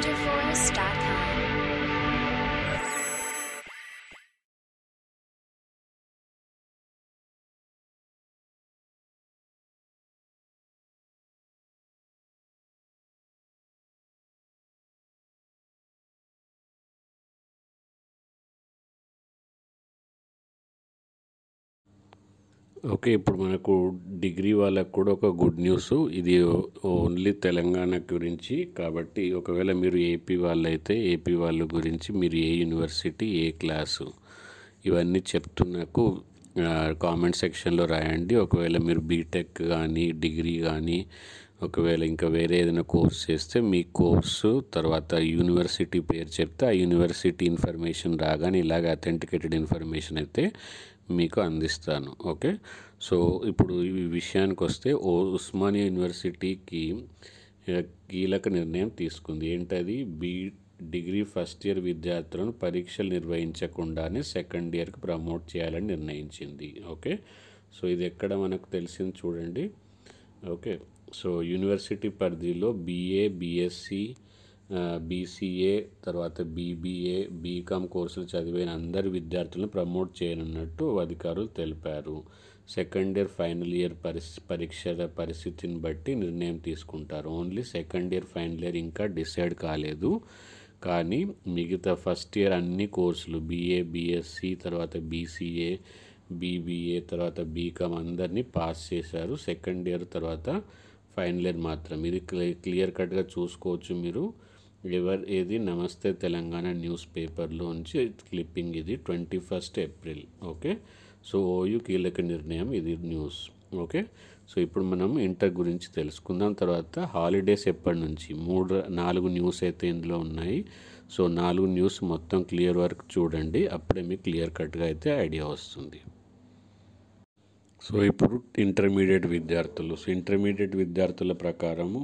calendarforest.com. Okay ఇప్పుడు మనకు degree వాళ్ళకు కూడా ఒక గుడ్ న్యూస్ ఇది ఓన్లీ తెలంగాణ గురించి కాబట్టి ఒకవేళ మీరు ఏపీ అయితే ఏపీ వాళ్ళ గురించి మీరు ఏ యూనివర్సిటీ ఏ క్లాసు ఇవన్నీ చెప్తున్నాకు కామెంట్ సెక్షన్లో రాయండి ఒకవేళ మీరు బీటెక్ కానీ డిగ్రీ కానీ ఒకవేళ ఇంకా వేరే ఏదైనా కోర్స్ చేస్తే మీ కోర్సు తర్వాత యూనివర్సిటీ పేరు చెప్తే ఆ యూనివర్సిటీ ఇన్ఫర్మేషన్ రాగానే ఇలాగ అథెంటికేటెడ్ ఇన్ఫర్మేషన్ అయితే మీకు అందిస్తాను ఓకే సో ఇప్పుడు ఈ విషయానికి వస్తే ఓ ఉస్మానియా యూనివర్సిటీకి కీలక నిర్ణయం తీసుకుంది ఏంటది బీ డిగ్రీ ఫస్ట్ ఇయర్ విద్యార్థులను పరీక్షలు నిర్వహించకుండానే సెకండ్ ఇయర్కి ప్రమోట్ చేయాలని నిర్ణయించింది ఓకే సో ఇది ఎక్కడ మనకు తెలిసింది చూడండి ఓకే సో యూనివర్సిటీ పరిధిలో బీఏ బీఎస్సీ బీసీఏ తర్వాత బీబీఏ బీకామ్ కోర్సులు చదివిన అందరి విద్యార్థులను ప్రమోట్ చేయనున్నట్టు అధికారులు తెలిపారు సెకండ్ ఇయర్ ఫైనల్ ఇయర్ పరిస్థి పరీక్షల పరిస్థితిని బట్టి నిర్ణయం తీసుకుంటారు only second year final year ఇంకా డిసైడ్ కాలేదు కానీ మిగతా ఫస్ట్ ఇయర్ అన్ని కోర్సులు బీఏ బీఎస్సీ తర్వాత బీసీఏ బీబీఏ తర్వాత బీకామ్ అందరినీ పాస్ చేశారు సెకండ్ ఇయర్ తర్వాత ఫైనల్ ఇయర్ మాత్రం ఇది క్లియర్ కట్గా చూసుకోవచ్చు మీరు ఎవర్ ఏది నమస్తే తెలంగాణ న్యూస్ పేపర్లోంచి క్లిప్పింగ్ ఇది twenty first April okay so OU కీలక నిర్ణయం ఇది న్యూస్ ఓకే సో ఇప్పుడు మనం ఇంటర్ గురించి తెలుసుకుందాం తర్వాత హాలిడేస్ ఎప్పటి నుంచి మూడు నాలుగు న్యూస్ అయితే ఇందులో ఉన్నాయి సో నాలుగు న్యూస్ మొత్తం క్లియర్ వర్క్ చూడండి అప్పుడే మీకు క్లియర్ కట్గా అయితే ఐడియా వస్తుంది సో ఇప్పుడు ఇంటర్మీడియట్ విద్యార్థులు సో ఇంటర్మీడియట్ విద్యార్థుల ప్రకారము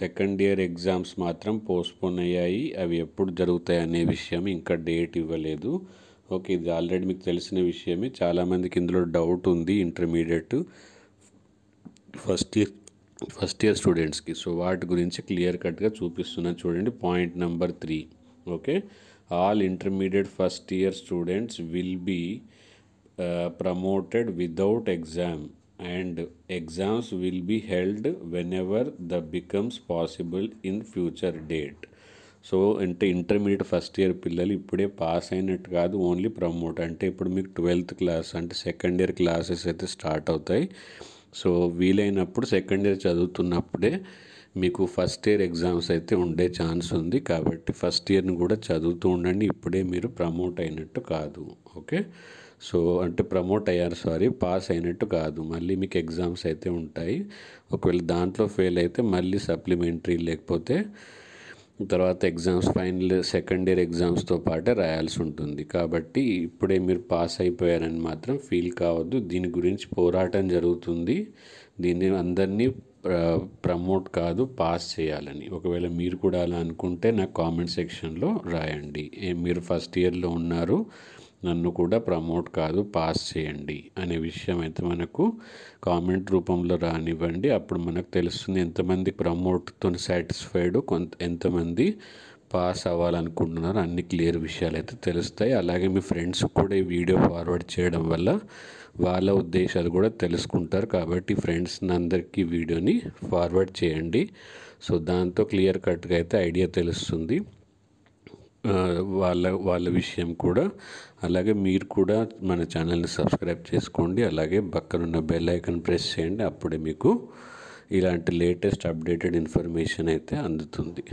సెకండ్ ఇయర్ ఎగ్జామ్స్ మాత్రం పోస్ట్పోన్ అయ్యాయి అవి ఎప్పుడు జరుగుతాయి అనే విషయం ఇంకా డేట్ ఇవ్వలేదు ఓకే ఇది ఆల్రెడీ మీకు తెలిసిన విషయమే చాలామందికి ఇందులో డౌట్ ఉంది intermediate first year first year స్టూడెంట్స్కి సో వాటి గురించి క్లియర్ కట్గా చూపిస్తున్నాను చూడండి point number three okay all intermediate first year students will be promoted without exam and exams will be held whenever the becomes possible in future date so అంటే intermediate first year పిల్లలు ఇప్పుడే pass అయినట్టు కాదు only promote అంటే ఇప్పుడు మీకు twelfth class అంటే second year classes అయితే స్టార్ట్ అవుతాయి సో వీలైనప్పుడు సెకండ్ ఇయర్ చదువుతున్నప్పుడే మీకు ఫస్ట్ ఇయర్ ఎగ్జామ్స్ అయితే ఉండే ఛాన్స్ ఉంది కాబట్టి ఫస్ట్ ఇయర్ని కూడా చదువుతూ ఉండండి ఇప్పుడే మీరు ప్రమోట్ అయినట్టు కాదు ఓకే సో అంటే ప్రమోట్ అయ్యారు సారీ పాస్ అయినట్టు కాదు మళ్ళీ మీకు ఎగ్జామ్స్ అయితే ఉంటాయి ఒకవేళ దాంట్లో ఫెయిల్ అయితే మళ్ళీ సప్లిమెంటరీ లేకపోతే తర్వాత ఎగ్జామ్స్ ఫైనల్ సెకండ్ ఇయర్ ఎగ్జామ్స్తో పాటే రాయాల్సి ఉంటుంది కాబట్టి ఇప్పుడే మీరు పాస్ అయిపోయారని మాత్రం ఫీల్ కావద్దు దీని గురించి పోరాటం జరుగుతుంది దీన్ని అందరినీ ప్రమోట్ కాదు పాస్ చేయాలని ఒకవేళ మీరు కూడా అలా అనుకుంటే నా కామెంట్ సెక్షన్లో రాయండి మీరు ఫస్ట్ ఇయర్లో ఉన్నారు నన్ను కూడా ప్రమోట్ కాదు పాస్ చేయండి అనే విషయం అయితే మనకు కామెంట్ రూపంలో రానివ్వండి అప్పుడు మనకు తెలుస్తుంది ఎంతమంది ప్రమోట్తో సాటిస్ఫైడ్ కొంత ఎంతమంది పాస్ అవ్వాలనుకుంటున్నారు అన్ని క్లియర్ విషయాలు అయితే తెలుస్తాయి అలాగే మీ ఫ్రెండ్స్ కూడా ఈ వీడియో ఫార్వర్డ్ చేయడం వల్ల వాళ్ళ ఉద్దేశాలు కూడా తెలుసుకుంటారు కాబట్టి ఫ్రెండ్స్ అందరికీ వీడియోని ఫార్వర్డ్ చేయండి సో దాంతో క్లియర్ కట్గా అయితే ఐడియా తెలుస్తుంది వాళ్ళ వాళ్ళ విషయం కూడా అలాగే మీరు కూడా మన ఛానల్ని సబ్స్క్రైబ్ చేసుకోండి అలాగే పక్కనున్న బెల్ ఐకన్ ప్రెస్ చేయండి అప్పుడే మీకు ఇలాంటి లేటెస్ట్ అప్డేటెడ్ ఇన్ఫర్మేషన్ అయితే అందుతుంది